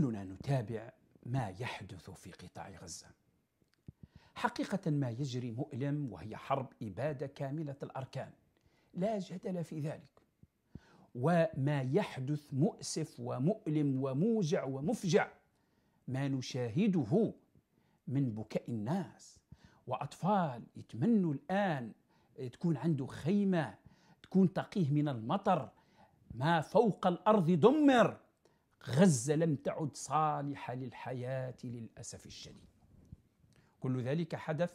كلنا نتابع ما يحدث في قطاع غزه. حقيقه ما يجري مؤلم وهي حرب اباده كامله الاركان. لا جدل في ذلك. وما يحدث مؤسف ومؤلم وموجع ومفجع ما نشاهده من بكاء الناس واطفال يتمنوا الان تكون عنده خيمه تكون تقيه من المطر ما فوق الارض دمر غزة لم تعد صالحة للحياة للأسف الشديد كل ذلك حدث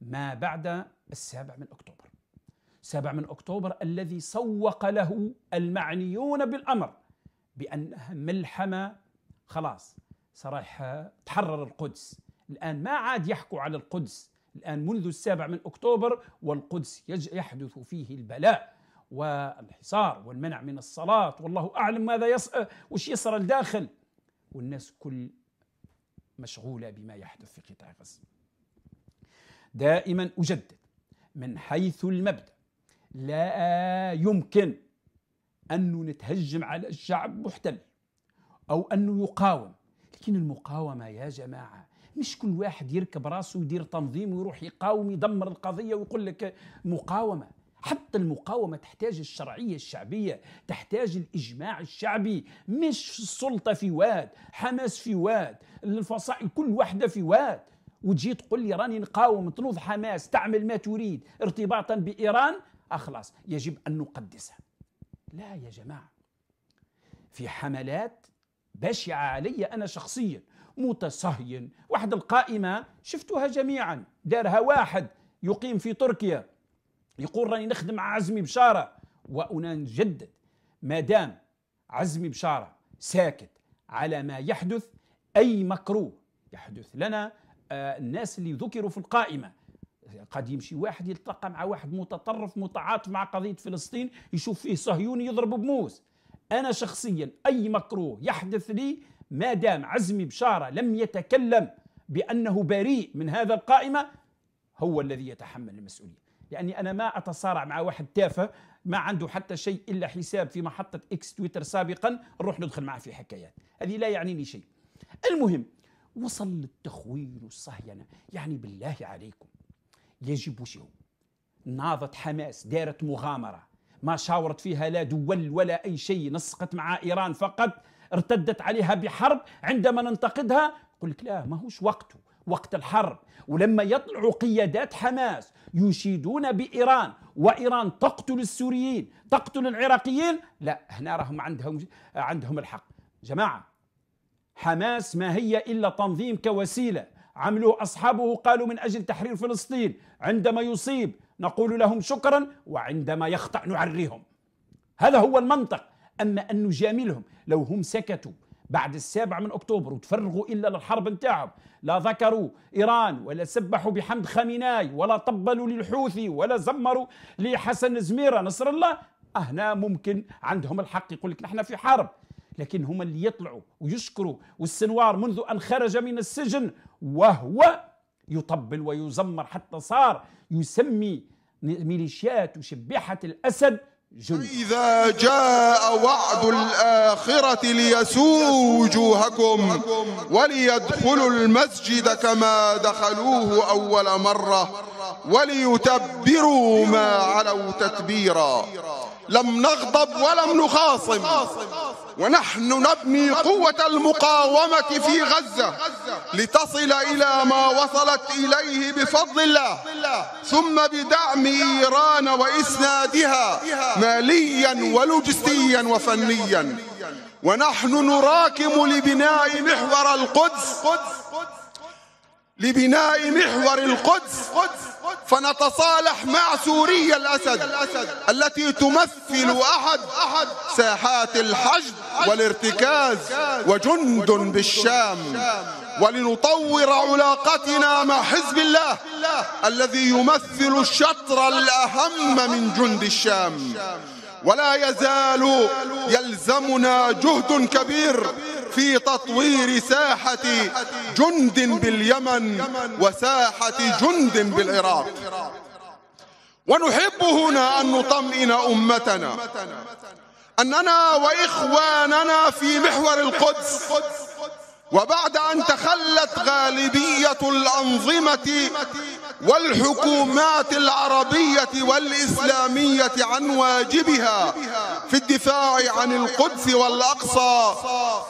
ما بعد السابع من أكتوبر سابع من أكتوبر الذي سوق له المعنيون بالأمر بأنها ملحمة خلاص صراحة تحرر القدس الآن ما عاد يحكوا على القدس الآن منذ السابع من أكتوبر والقدس يحدث فيه البلاء والحصار والمنع من الصلاة والله أعلم ماذا يص... وش يصرى الداخل والناس كل مشغولة بما يحدث في قطاع غزة دائما أجدد من حيث المبدأ لا يمكن أن نتهجم على الشعب محتل أو أنه يقاوم لكن المقاومة يا جماعة مش كل واحد يركب راسه ويدير تنظيم ويروح يقاوم يدمر القضية ويقول لك مقاومة حتى المقاومة تحتاج الشرعية الشعبية تحتاج الإجماع الشعبي مش السلطة في واد حماس في واد الفصائل كل واحدة في واد وتجي تقول لي راني نقاوم تنوض حماس تعمل ما تريد ارتباطا بإيران أخلاص آه، يجب أن نقدسها لا يا جماعة في حملات بشعة علي أنا شخصيا متصهين واحد القائمة شفتها جميعا دارها واحد يقيم في تركيا يقول راني نخدم مع عزمي بشاره وانا نجدد ما دام عزمي بشاره ساكت على ما يحدث اي مكروه يحدث لنا آه، الناس اللي ذكروا في القائمه قد يمشي واحد يلتقى مع واحد متطرف متعاطف مع قضيه فلسطين يشوف فيه صهيوني يضرب بموس انا شخصيا اي مكروه يحدث لي ما دام عزمي بشاره لم يتكلم بانه بريء من هذا القائمه هو الذي يتحمل المسؤوليه لاني يعني انا ما اتصارع مع واحد تافه ما عنده حتى شيء الا حساب في محطه اكس تويتر سابقا نروح ندخل معه في حكايات هذه لا يعنيني شيء المهم وصل للتخوين والصهينه يعني بالله عليكم يجب شيء ناضت حماس دارت مغامره ما شاورت فيها لا دول ولا اي شيء نسقت مع ايران فقط ارتدت عليها بحرب عندما ننتقدها يقول لك لا ماهوش وقته وقت الحرب ولما يطلع قيادات حماس يشيدون بإيران وإيران تقتل السوريين تقتل العراقيين لا هنا راهم عندهم عندهم الحق جماعة حماس ما هي إلا تنظيم كوسيلة عملوا أصحابه قالوا من أجل تحرير فلسطين عندما يصيب نقول لهم شكرا وعندما يخطأ نعريهم هذا هو المنطق أما أن نجاملهم لو هم سكتوا بعد السابع من أكتوبر وتفرغوا إلا للحرب نتاعهم لا ذكروا إيران ولا سبحوا بحمد خميناي ولا طبلوا للحوثي ولا زمروا لحسن زميرة نصر الله هنا ممكن عندهم الحق يقول لك نحن في حرب لكن هم اللي يطلعوا ويشكروا والسنوار منذ أن خرج من السجن وهو يطبل ويزمر حتى صار يسمي ميليشيات وشبيحة الأسد جند إذا جاء وعد الآخرة ليسوء وجوهكم وليدخلوا المسجد كما دخلوه أول مرة وليتبروا ما علوا تتبيرا لم نغضب ولم نخاصم ونحن نبني قوة المقاومة في غزة لتصل إلى ما وصلت إليه بفضل الله ثم بدعم إيران وإسنادها ماليا ولوجستيا وفنيا ونحن نراكم لبناء محور القدس لبناء محور القدس فنتصالح مع سوريا الأسد التي تمثل أحد ساحات الحشد والارتكاز وجند بالشام ولنطور علاقتنا مع حزب الله الذي يمثل الشطر الأهم من جند الشام ولا يزال يلزمنا جهد كبير في تطوير ساحة جند باليمن وساحة جند بالعراق ونحب هنا أن نطمئن أمتنا أننا وإخواننا في محور القدس وبعد أن تخلت غالبية الأنظمة والحكومات العربية والإسلامية عن واجبها في الدفاع عن القدس والأقصى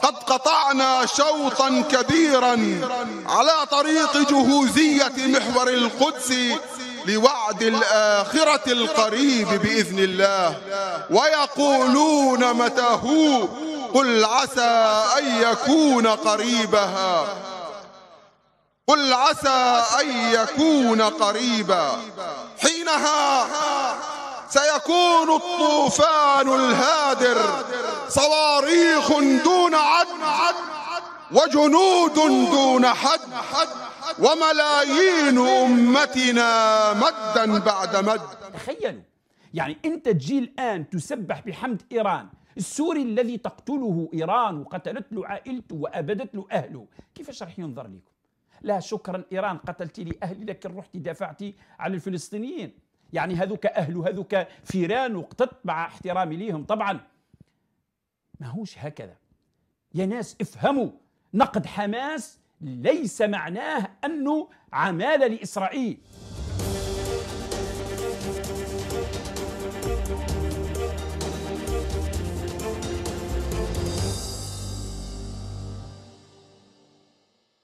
قد قطعنا شوطا كبيرا على طريق جهوزية محور القدس لوعد الآخرة القريب بإذن الله ويقولون متى هو قل عسى أن يكون قريبها قل عسى أن يكون قريبا حينها سيكون الطوفان الهادر صواريخ دون عد وجنود دون حد وملايين أمتنا مدا بعد مد تخيلوا يعني أنت تجي الآن تسبح بحمد إيران السوري الذي تقتله إيران وقتلت له عائلته وأبدت له أهله كيفاش راح ينظر لكم لا شكرا إيران قتلت لي أهلي لكن رحت دافعتي عن الفلسطينيين يعني هذوك أهل هذوك فيران وقتط مع احترامي ليهم طبعا ما هوش هكذا يا ناس افهموا نقد حماس ليس معناه أنه عمالة لإسرائيل